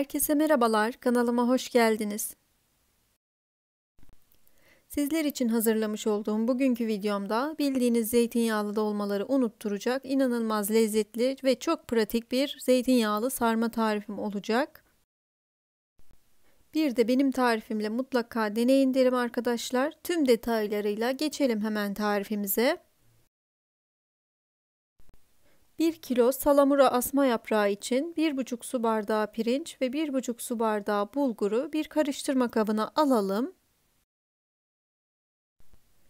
Herkese merhabalar, kanalıma hoş geldiniz. Sizler için hazırlamış olduğum bugünkü videomda bildiğiniz zeytinyağlı dolmaları unutturacak inanılmaz lezzetli ve çok pratik bir zeytinyağlı sarma tarifim olacak. Bir de benim tarifimle mutlaka deneyin derim arkadaşlar. Tüm detaylarıyla geçelim hemen tarifimize. 1 kilo salamura asma yaprağı için 1,5 su bardağı pirinç ve 1,5 su bardağı bulguru bir karıştırma kabına alalım.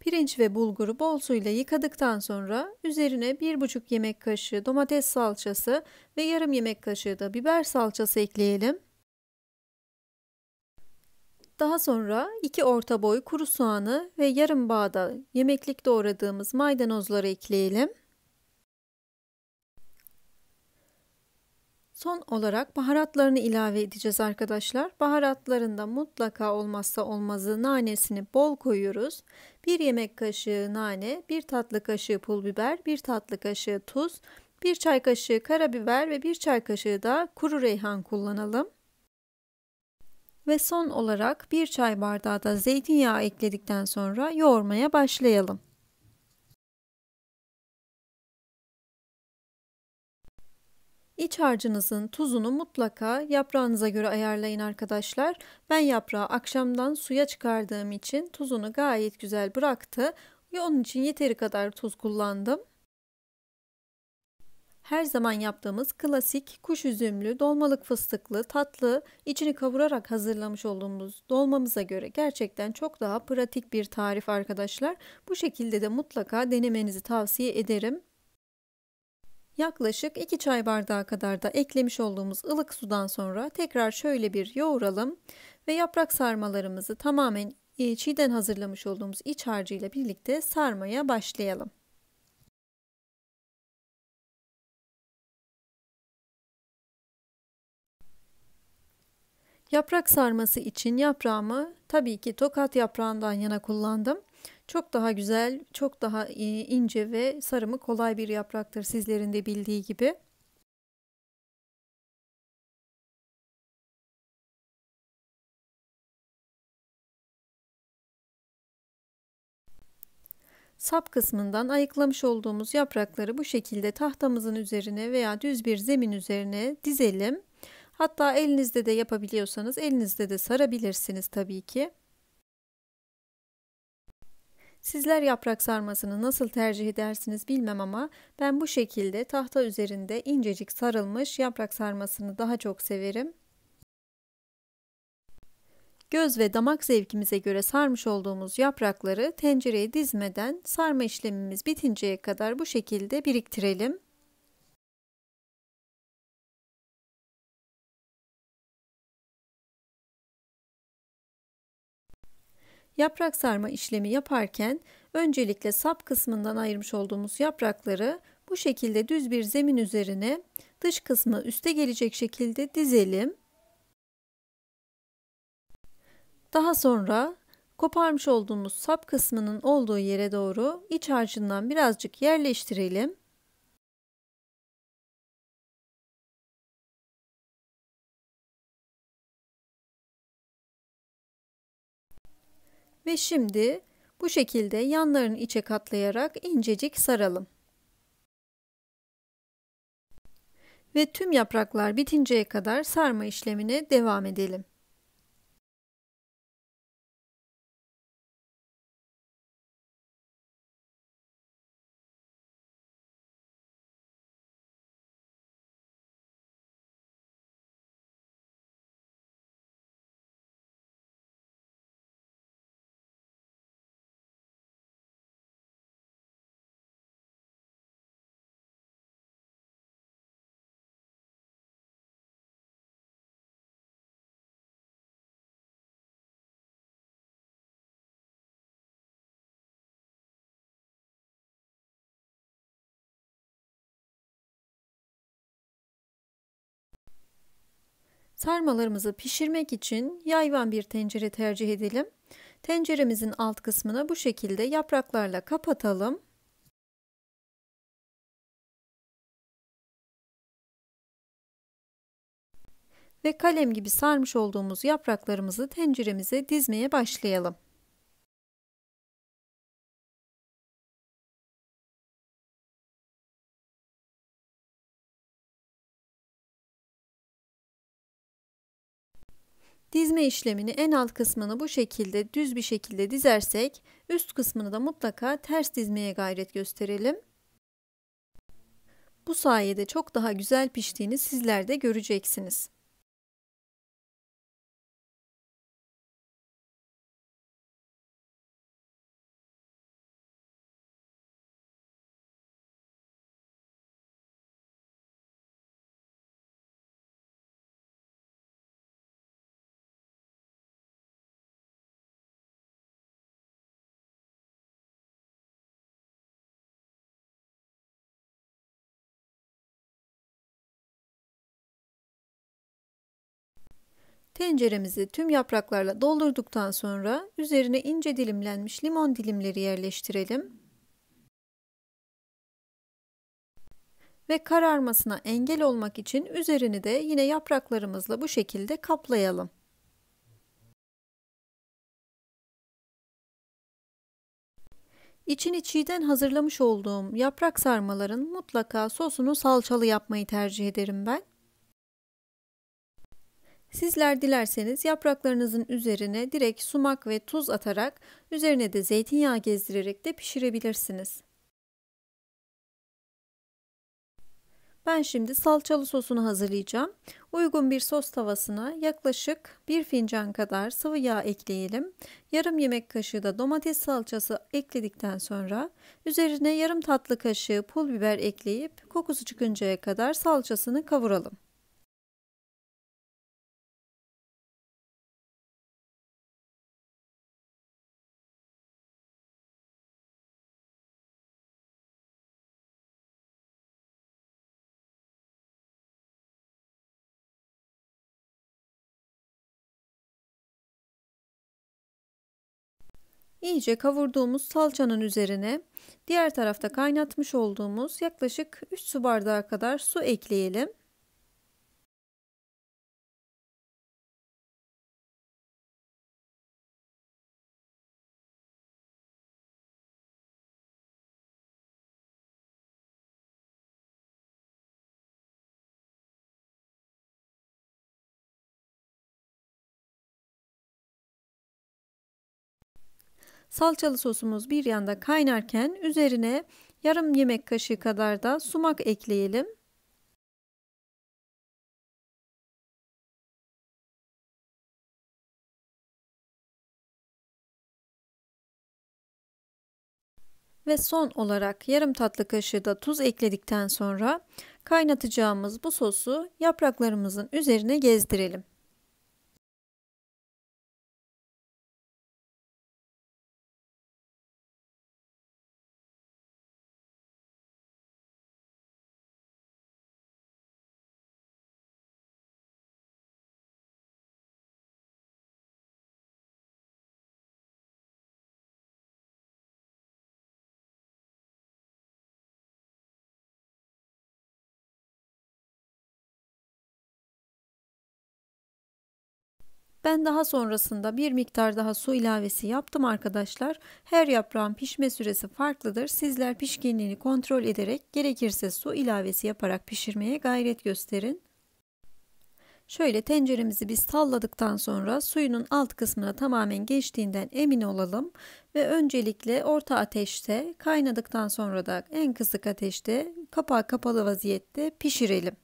Pirinç ve bulguru bol suyla yıkadıktan sonra üzerine 1,5 yemek kaşığı domates salçası ve yarım yemek kaşığı da biber salçası ekleyelim. Daha sonra 2 orta boy kuru soğanı ve yarım bağda yemeklik doğradığımız maydanozları ekleyelim. Son olarak baharatlarını ilave edeceğiz arkadaşlar. Baharatlarında mutlaka olmazsa olmazı nanesini bol koyuyoruz. 1 yemek kaşığı nane, 1 tatlı kaşığı pul biber, 1 tatlı kaşığı tuz, 1 çay kaşığı karabiber ve 1 çay kaşığı da kuru reyhan kullanalım. Ve son olarak 1 çay bardağı da zeytinyağı ekledikten sonra yoğurmaya başlayalım. İç harcınızın tuzunu mutlaka yaprağınıza göre ayarlayın arkadaşlar. Ben yaprağı akşamdan suya çıkardığım için tuzunu gayet güzel bıraktı. Ve onun için yeteri kadar tuz kullandım. Her zaman yaptığımız klasik kuş üzümlü, dolmalık fıstıklı, tatlı, içini kavurarak hazırlamış olduğumuz dolmamıza göre gerçekten çok daha pratik bir tarif arkadaşlar. Bu şekilde de mutlaka denemenizi tavsiye ederim. Yaklaşık 2 çay bardağı kadar da eklemiş olduğumuz ılık sudan sonra tekrar şöyle bir yoğuralım ve yaprak sarmalarımızı tamamen e, çiğden hazırlamış olduğumuz iç harcıyla birlikte sarmaya başlayalım. Yaprak sarması için yaprağımı tabii ki tokat yaprağından yana kullandım. Çok daha güzel, çok daha e, ince ve sarımı kolay bir yapraktır sizlerin de bildiği gibi. Sap kısmından ayıklamış olduğumuz yaprakları bu şekilde tahtamızın üzerine veya düz bir zemin üzerine dizelim. Hatta elinizde de yapabiliyorsanız elinizde de sarabilirsiniz tabii ki. Sizler yaprak sarmasını nasıl tercih edersiniz bilmem ama ben bu şekilde tahta üzerinde incecik sarılmış yaprak sarmasını daha çok severim. Göz ve damak zevkimize göre sarmış olduğumuz yaprakları tencereye dizmeden sarma işlemimiz bitinceye kadar bu şekilde biriktirelim. Yaprak sarma işlemi yaparken öncelikle sap kısmından ayırmış olduğumuz yaprakları bu şekilde düz bir zemin üzerine dış kısmı üste gelecek şekilde dizelim. Daha sonra koparmış olduğumuz sap kısmının olduğu yere doğru iç harcından birazcık yerleştirelim. Ve şimdi bu şekilde yanlarını içe katlayarak incecik saralım. Ve tüm yapraklar bitinceye kadar sarma işlemine devam edelim. Sarmalarımızı pişirmek için yayvan bir tencere tercih edelim. Tenceremizin alt kısmını bu şekilde yapraklarla kapatalım. Ve kalem gibi sarmış olduğumuz yapraklarımızı tenceremize dizmeye başlayalım. Dizme işlemini en alt kısmını bu şekilde düz bir şekilde dizersek üst kısmını da mutlaka ters dizmeye gayret gösterelim. Bu sayede çok daha güzel piştiğini sizler de göreceksiniz. Tenceremizi tüm yapraklarla doldurduktan sonra üzerine ince dilimlenmiş limon dilimleri yerleştirelim. Ve kararmasına engel olmak için üzerini de yine yapraklarımızla bu şekilde kaplayalım. İçini çiğden hazırlamış olduğum yaprak sarmaların mutlaka sosunu salçalı yapmayı tercih ederim ben. Sizler dilerseniz yapraklarınızın üzerine direkt sumak ve tuz atarak üzerine de zeytinyağı gezdirerek de pişirebilirsiniz. Ben şimdi salçalı sosunu hazırlayacağım. Uygun bir sos tavasına yaklaşık 1 fincan kadar sıvı yağ ekleyelim. Yarım yemek kaşığı da domates salçası ekledikten sonra üzerine yarım tatlı kaşığı pul biber ekleyip kokusu çıkıncaya kadar salçasını kavuralım. İyice kavurduğumuz salçanın üzerine diğer tarafta kaynatmış olduğumuz yaklaşık 3 su bardağı kadar su ekleyelim. Salçalı sosumuz bir yanda kaynarken üzerine yarım yemek kaşığı kadar da sumak ekleyelim. Ve son olarak yarım tatlı kaşığı da tuz ekledikten sonra kaynatacağımız bu sosu yapraklarımızın üzerine gezdirelim. Ben daha sonrasında bir miktar daha su ilavesi yaptım arkadaşlar. Her yaprağın pişme süresi farklıdır. Sizler pişkinliğini kontrol ederek gerekirse su ilavesi yaparak pişirmeye gayret gösterin. Şöyle tenceremizi biz salladıktan sonra suyunun alt kısmına tamamen geçtiğinden emin olalım ve öncelikle orta ateşte kaynadıktan sonra da en kısık ateşte kapağı kapalı vaziyette pişirelim.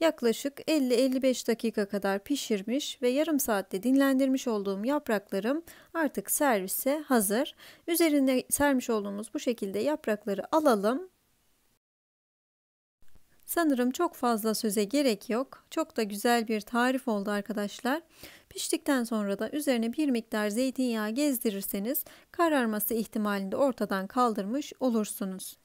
Yaklaşık 50-55 dakika kadar pişirmiş ve yarım saatte dinlendirmiş olduğum yapraklarım artık servise hazır. Üzerine sermiş olduğumuz bu şekilde yaprakları alalım. Sanırım çok fazla söze gerek yok. Çok da güzel bir tarif oldu arkadaşlar. Piştikten sonra da üzerine bir miktar zeytinyağı gezdirirseniz kararması ihtimalini de ortadan kaldırmış olursunuz.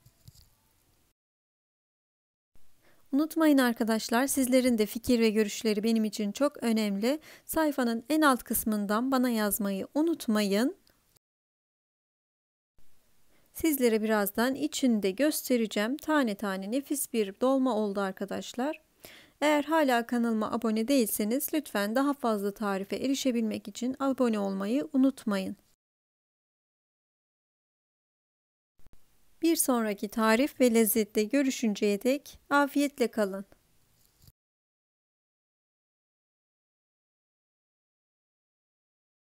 Unutmayın arkadaşlar sizlerin de fikir ve görüşleri benim için çok önemli. Sayfanın en alt kısmından bana yazmayı unutmayın. Sizlere birazdan içinde göstereceğim. Tane tane nefis bir dolma oldu arkadaşlar. Eğer hala kanalıma abone değilseniz lütfen daha fazla tarife erişebilmek için abone olmayı unutmayın. Bir sonraki tarif ve lezzette görüşünceye dek afiyetle kalın.